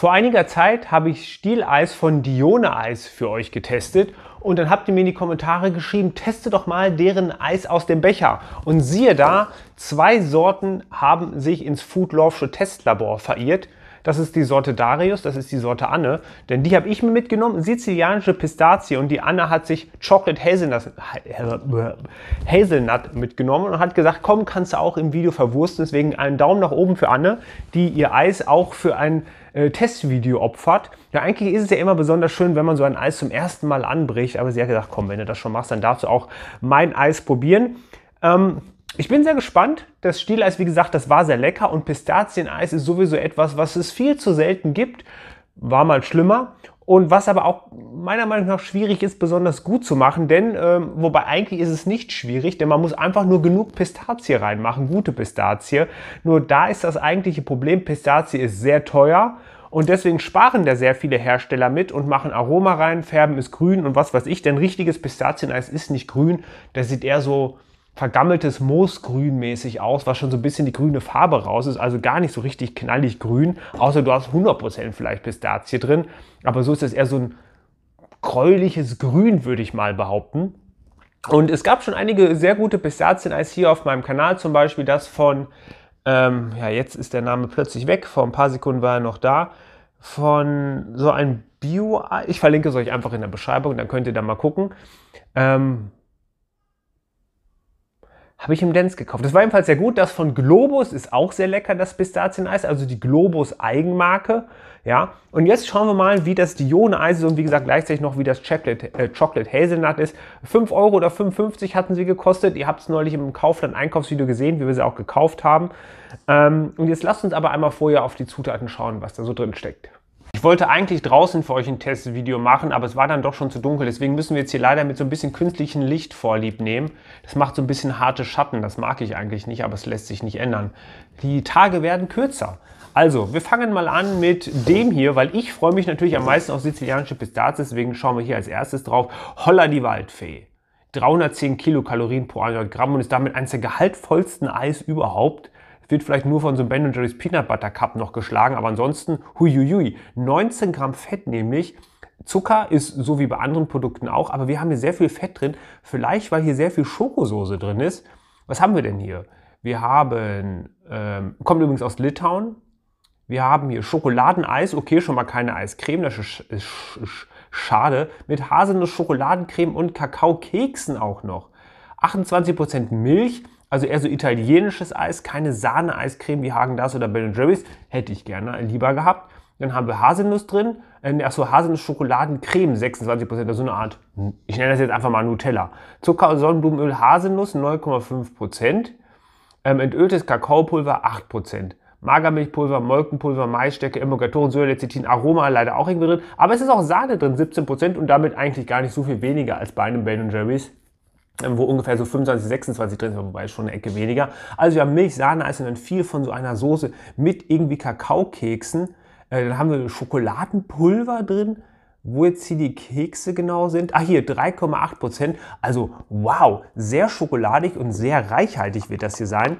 Vor einiger Zeit habe ich Stieleis von Dione Eis für euch getestet und dann habt ihr mir in die Kommentare geschrieben, teste doch mal deren Eis aus dem Becher. Und siehe da, zwei Sorten haben sich ins Foodlawsche Testlabor verirrt. Das ist die Sorte Darius, das ist die Sorte Anne, denn die habe ich mir mitgenommen, sizilianische Pistazie und die Anne hat sich Chocolate Hazelnut, Hazelnut mitgenommen und hat gesagt, komm, kannst du auch im Video verwursten, deswegen einen Daumen nach oben für Anne, die ihr Eis auch für ein äh, Testvideo opfert. Ja, eigentlich ist es ja immer besonders schön, wenn man so ein Eis zum ersten Mal anbricht, aber sie hat gesagt, komm, wenn du das schon machst, dann darfst du auch mein Eis probieren. Ähm, ich bin sehr gespannt. Das Stieleis, wie gesagt, das war sehr lecker und Pistazieneis ist sowieso etwas, was es viel zu selten gibt. War mal schlimmer und was aber auch meiner Meinung nach schwierig ist, besonders gut zu machen, denn ähm, wobei eigentlich ist es nicht schwierig, denn man muss einfach nur genug Pistazie reinmachen, gute Pistazie. Nur da ist das eigentliche Problem, Pistazie ist sehr teuer und deswegen sparen da sehr viele Hersteller mit und machen Aroma rein, färben es grün und was weiß ich, denn richtiges Pistazieneis ist nicht grün, das sieht eher so vergammeltes Moosgrün mäßig aus, was schon so ein bisschen die grüne Farbe raus ist, also gar nicht so richtig knallig grün, außer du hast 100% vielleicht Pistazie drin, aber so ist das eher so ein gräuliches Grün, würde ich mal behaupten. Und es gab schon einige sehr gute Pistazien-Eis hier auf meinem Kanal, zum Beispiel das von, ähm, ja jetzt ist der Name plötzlich weg, vor ein paar Sekunden war er noch da, von so einem Bio, eis ich verlinke es euch einfach in der Beschreibung, dann könnt ihr da mal gucken. Ähm, habe ich im Dance gekauft. Das war jedenfalls sehr gut. Das von Globus ist auch sehr lecker, das Pistazieneis, also die Globus Eigenmarke. Ja, und jetzt schauen wir mal, wie das Dione-Eis ist und wie gesagt gleichzeitig noch, wie das Chocolate, äh, Chocolate Hazelnut ist. 5 Euro oder 55 hatten sie gekostet. Ihr habt es neulich im Kaufland-Einkaufsvideo gesehen, wie wir sie auch gekauft haben. Ähm, und jetzt lasst uns aber einmal vorher auf die Zutaten schauen, was da so drin steckt. Ich wollte eigentlich draußen für euch ein Testvideo machen, aber es war dann doch schon zu dunkel. Deswegen müssen wir jetzt hier leider mit so ein bisschen künstlichem Licht vorlieb nehmen. Das macht so ein bisschen harte Schatten. Das mag ich eigentlich nicht, aber es lässt sich nicht ändern. Die Tage werden kürzer. Also, wir fangen mal an mit dem hier, weil ich freue mich natürlich am meisten auf sizilianische Pistazien. Deswegen schauen wir hier als erstes drauf. Holla die Waldfee. 310 Kilokalorien pro 100 Gramm und ist damit eines der gehaltvollsten Eis überhaupt wird vielleicht nur von so einem Ben Jerry's Peanut Butter Cup noch geschlagen, aber ansonsten, huiuiui, 19 Gramm Fett nämlich. Zucker ist so wie bei anderen Produkten auch, aber wir haben hier sehr viel Fett drin, vielleicht weil hier sehr viel Schokosoße drin ist. Was haben wir denn hier? Wir haben, ähm, kommt übrigens aus Litauen. Wir haben hier Schokoladeneis, okay, schon mal keine Eiscreme, das ist, ist, ist schade. Mit Haselnuss, Schokoladencreme und Kakaokeksen auch noch. 28% Milch, also eher so italienisches Eis, keine Sahne-Eiscreme wie Hagen-Dazs oder Ben Jerry's. Hätte ich gerne lieber gehabt. Dann haben wir Haselnuss drin. Ähm, achso, Haselnuss-Schokoladencreme, 26%. Also eine Art, ich nenne das jetzt einfach mal Nutella. Zucker, Sonnenblumenöl, Haselnuss, 9,5%. Ähm, entöltes Kakaopulver, 8%. Magermilchpulver, Molkenpulver, Maisstärke, Emulgatorensäure, Lecithin, Aroma, leider auch irgendwie drin. Aber es ist auch Sahne drin, 17% und damit eigentlich gar nicht so viel weniger als bei einem Ben Jerry's wo ungefähr so 25, 26 drin sind, wobei schon eine Ecke weniger. Also wir haben Milch, Sahne, Eis und dann viel von so einer Soße mit irgendwie Kakaokeksen. Äh, dann haben wir Schokoladenpulver drin, wo jetzt hier die Kekse genau sind. Ah, hier 3,8 Prozent. Also wow, sehr schokoladig und sehr reichhaltig wird das hier sein.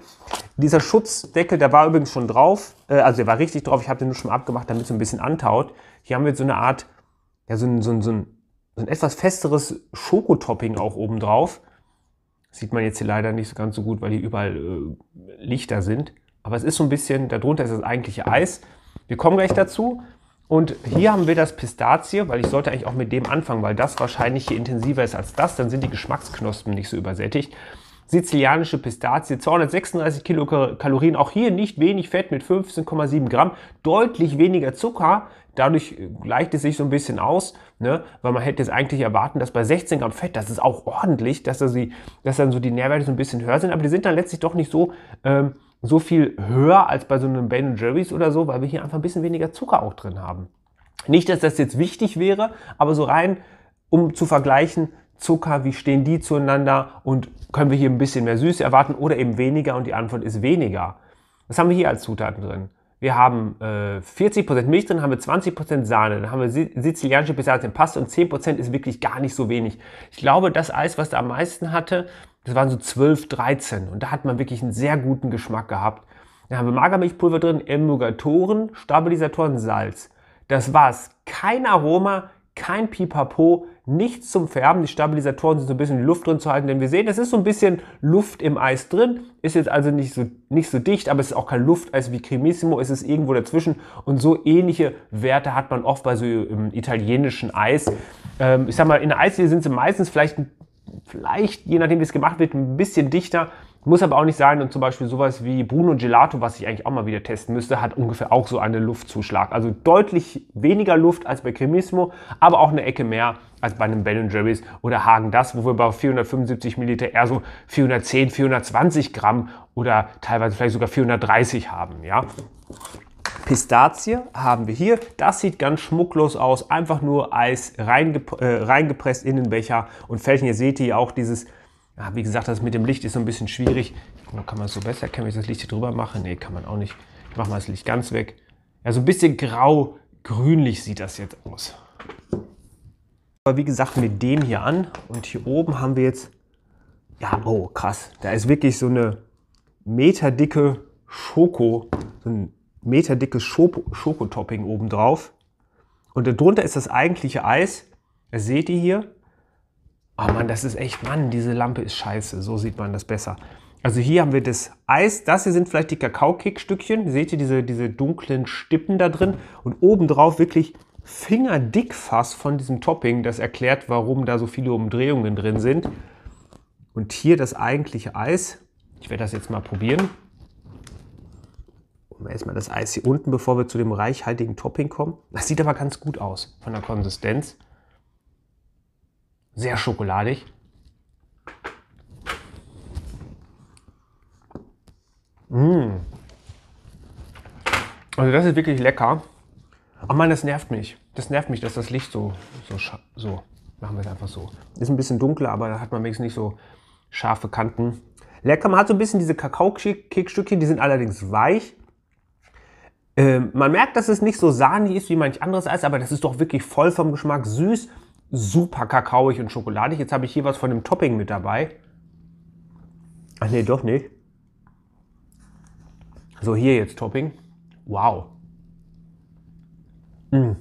Dieser Schutzdeckel, der war übrigens schon drauf. Äh, also der war richtig drauf. Ich habe den nur schon abgemacht, damit es so ein bisschen antaut. Hier haben wir jetzt so eine Art, ja, so ein, so ein, so ein, so ein etwas festeres Schokotopping auch oben drauf Sieht man jetzt hier leider nicht so ganz so gut, weil hier überall äh, Lichter sind. Aber es ist so ein bisschen, darunter ist das eigentliche Eis. Wir kommen gleich dazu. Und hier haben wir das Pistazie, weil ich sollte eigentlich auch mit dem anfangen, weil das wahrscheinlich hier intensiver ist als das. Dann sind die Geschmacksknospen nicht so übersättigt sizilianische Pistazie, 236 Kilokalorien, auch hier nicht wenig Fett mit 15,7 Gramm, deutlich weniger Zucker, dadurch äh, gleicht es sich so ein bisschen aus, ne? weil man hätte jetzt eigentlich erwarten, dass bei 16 Gramm Fett, das ist auch ordentlich, dass, das die, dass dann so die Nährwerte so ein bisschen höher sind, aber die sind dann letztlich doch nicht so, ähm, so viel höher als bei so einem Ben Jerry's oder so, weil wir hier einfach ein bisschen weniger Zucker auch drin haben. Nicht, dass das jetzt wichtig wäre, aber so rein, um zu vergleichen, Zucker, wie stehen die zueinander und können wir hier ein bisschen mehr Süß erwarten oder eben weniger und die Antwort ist weniger. Was haben wir hier als Zutaten drin? Wir haben äh, 40% Milch drin, haben wir 20% Sahne, dann haben wir sizilianische Pistazienpaste und 10% ist wirklich gar nicht so wenig. Ich glaube, das Eis, was da am meisten hatte, das waren so 12, 13 und da hat man wirklich einen sehr guten Geschmack gehabt. Dann haben wir Magermilchpulver drin, Emulgatoren, Stabilisatoren, Salz. Das war's. Kein Aroma, kein Pipapo, nichts zum Färben. Die Stabilisatoren sind so ein bisschen die Luft drin zu halten, denn wir sehen, es ist so ein bisschen Luft im Eis drin. Ist jetzt also nicht so, nicht so dicht, aber es ist auch kein Lufteis wie Cremissimo, es ist irgendwo dazwischen. Und so ähnliche Werte hat man oft bei so ähm, italienischen Eis. Ähm, ich sag mal, in der Eisdiele sind sie meistens vielleicht, vielleicht, je nachdem wie es gemacht wird, ein bisschen dichter. Muss aber auch nicht sein. Und zum Beispiel sowas wie Bruno Gelato, was ich eigentlich auch mal wieder testen müsste, hat ungefähr auch so einen Luftzuschlag. Also deutlich weniger Luft als bei Cremismo, aber auch eine Ecke mehr als bei einem Ben Jerry's oder Hagen das, wo wir bei 475 Milliliter eher so 410, 420 Gramm oder teilweise vielleicht sogar 430 haben. Ja? Pistazie haben wir hier. Das sieht ganz schmucklos aus. Einfach nur Eis reingep äh, reingepresst in den Becher und Fältchen. Ihr seht hier auch dieses ja, ah, wie gesagt, das mit dem Licht ist so ein bisschen schwierig. Kann man es so besser erkennen, wenn ich das Licht hier drüber mache? Nee, kann man auch nicht. Ich mache mal das Licht ganz weg. Ja, so ein bisschen grau-grünlich sieht das jetzt aus. Aber wie gesagt, mit dem hier an und hier oben haben wir jetzt, ja, oh krass, da ist wirklich so eine meterdicke Schoko, so ein meterdickes Schokotopping oben drauf. Und darunter ist das eigentliche Eis. Das seht ihr hier oh Mann, das ist echt, Mann, diese Lampe ist scheiße. So sieht man das besser. Also hier haben wir das Eis. Das hier sind vielleicht die Kakaokick-Stückchen. Seht ihr diese, diese dunklen Stippen da drin? Und obendrauf wirklich fingerdick fast von diesem Topping. Das erklärt, warum da so viele Umdrehungen drin sind. Und hier das eigentliche Eis. Ich werde das jetzt mal probieren. Erstmal das Eis hier unten, bevor wir zu dem reichhaltigen Topping kommen. Das sieht aber ganz gut aus von der Konsistenz. Sehr schokoladig. Mmh. Also das ist wirklich lecker. Oh Mann, das nervt mich. Das nervt mich, dass das Licht so, so, so, machen wir es einfach so. Ist ein bisschen dunkler, aber da hat man wenigstens nicht so scharfe Kanten. Lecker, man hat so ein bisschen diese Kakao-Kekstückchen, die sind allerdings weich. Ähm, man merkt, dass es nicht so sahnig ist wie manch anderes Eis, aber das ist doch wirklich voll vom Geschmack süß super kakaoig und schokoladig. Jetzt habe ich hier was von dem Topping mit dabei. Ach nee, doch nicht. So, hier jetzt Topping. Wow. Mm.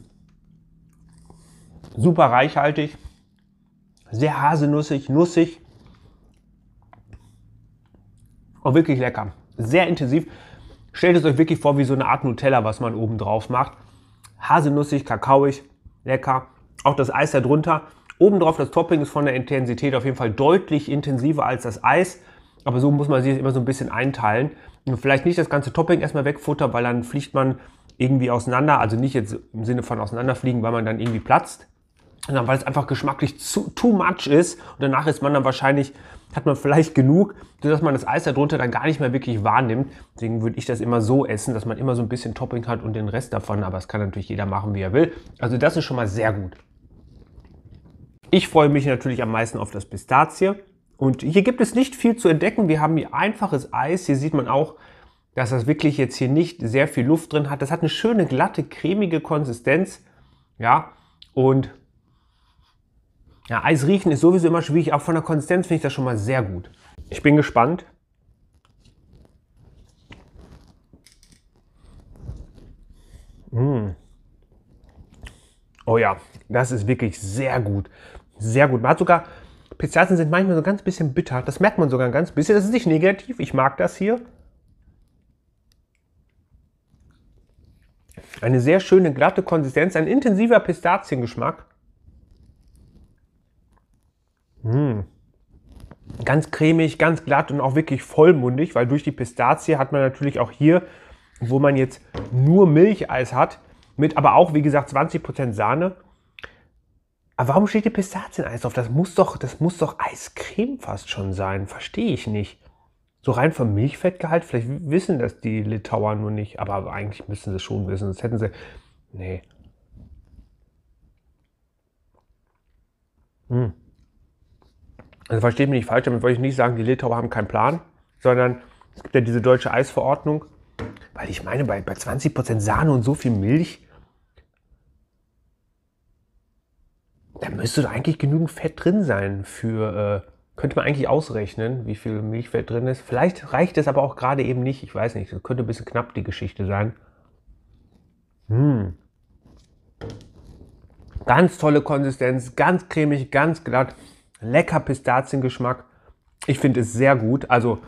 Super reichhaltig. Sehr haselnussig, nussig. Auch wirklich lecker. Sehr intensiv. Stellt es euch wirklich vor wie so eine Art Nutella, was man oben drauf macht. Haselnussig, kakaoig, lecker auch das Eis darunter. Obendrauf das Topping ist von der Intensität auf jeden Fall deutlich intensiver als das Eis. Aber so muss man sich immer so ein bisschen einteilen. Und vielleicht nicht das ganze Topping erstmal wegfuttern, weil dann fliegt man irgendwie auseinander. Also nicht jetzt im Sinne von auseinanderfliegen, weil man dann irgendwie platzt. Sondern weil es einfach geschmacklich zu, too much ist. Und danach ist man dann wahrscheinlich, hat man vielleicht genug, sodass man das Eis darunter dann gar nicht mehr wirklich wahrnimmt. Deswegen würde ich das immer so essen, dass man immer so ein bisschen Topping hat und den Rest davon. Aber das kann natürlich jeder machen, wie er will. Also das ist schon mal sehr gut. Ich freue mich natürlich am meisten auf das Pistazie. Und hier gibt es nicht viel zu entdecken. Wir haben hier einfaches Eis. Hier sieht man auch, dass das wirklich jetzt hier nicht sehr viel Luft drin hat. Das hat eine schöne, glatte, cremige Konsistenz. Ja, und ja, Eis riechen ist sowieso immer schwierig. Auch von der Konsistenz finde ich das schon mal sehr gut. Ich bin gespannt. Mmh. Oh ja, das ist wirklich sehr gut sehr gut. Man hat sogar, Pistazien sind manchmal so ganz bisschen bitter. Das merkt man sogar ein ganz bisschen. Das ist nicht negativ. Ich mag das hier. Eine sehr schöne, glatte Konsistenz. Ein intensiver Pistaziengeschmack. Mmh. Ganz cremig, ganz glatt und auch wirklich vollmundig, weil durch die Pistazie hat man natürlich auch hier, wo man jetzt nur Milcheis hat, mit aber auch, wie gesagt, 20% Sahne, aber warum steht hier Pistazieneis drauf? Das muss doch, das muss doch Eiscreme fast schon sein. Verstehe ich nicht. So rein vom Milchfettgehalt, vielleicht wissen das die Litauer nur nicht, aber eigentlich müssen sie schon wissen. Das hätten sie. Nee. Hm. Also versteht mich nicht falsch, damit wollte ich nicht sagen, die Litauer haben keinen Plan, sondern es gibt ja diese deutsche Eisverordnung, weil ich meine, bei, bei 20% Sahne und so viel Milch, müsste da eigentlich genügend Fett drin sein für, äh, könnte man eigentlich ausrechnen, wie viel Milchfett drin ist. Vielleicht reicht es aber auch gerade eben nicht, ich weiß nicht, das könnte ein bisschen knapp die Geschichte sein. Hm. Ganz tolle Konsistenz, ganz cremig, ganz glatt, lecker Pistaziengeschmack. Ich finde es sehr gut, also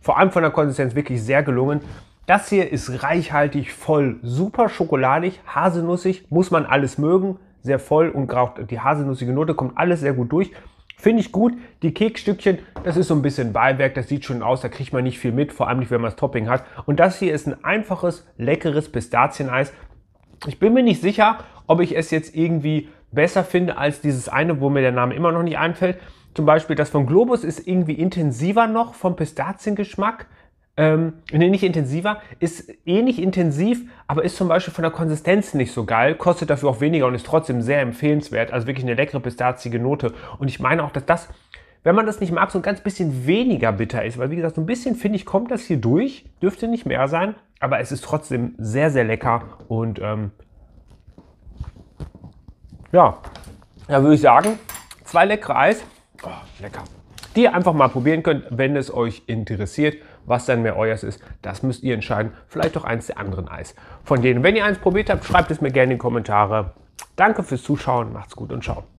vor allem von der Konsistenz wirklich sehr gelungen. Das hier ist reichhaltig, voll, super schokoladig, haselnussig, muss man alles mögen sehr voll und auch die haselnussige Note kommt alles sehr gut durch. Finde ich gut. Die Kekstückchen, das ist so ein bisschen Beiwerk, das sieht schon aus, da kriegt man nicht viel mit, vor allem nicht, wenn man das Topping hat. Und das hier ist ein einfaches, leckeres Pistazieneis. Ich bin mir nicht sicher, ob ich es jetzt irgendwie besser finde als dieses eine, wo mir der Name immer noch nicht einfällt. Zum Beispiel das von Globus ist irgendwie intensiver noch vom Pistaziengeschmack ähm, nee, nicht intensiver, ist eh nicht intensiv, aber ist zum Beispiel von der Konsistenz nicht so geil, kostet dafür auch weniger und ist trotzdem sehr empfehlenswert. Also wirklich eine leckere pistazige Note. Und ich meine auch, dass das, wenn man das nicht mag, so ein ganz bisschen weniger bitter ist. Weil wie gesagt, so ein bisschen finde ich, kommt das hier durch, dürfte nicht mehr sein, aber es ist trotzdem sehr, sehr lecker und ähm, ja, da würde ich sagen, zwei leckere Eis, oh, lecker, die ihr einfach mal probieren könnt, wenn es euch interessiert was dann mehr euers ist, das müsst ihr entscheiden. Vielleicht auch eins der anderen Eis von denen. Wenn ihr eins probiert habt, schreibt es mir gerne in die Kommentare. Danke fürs Zuschauen, macht's gut und ciao.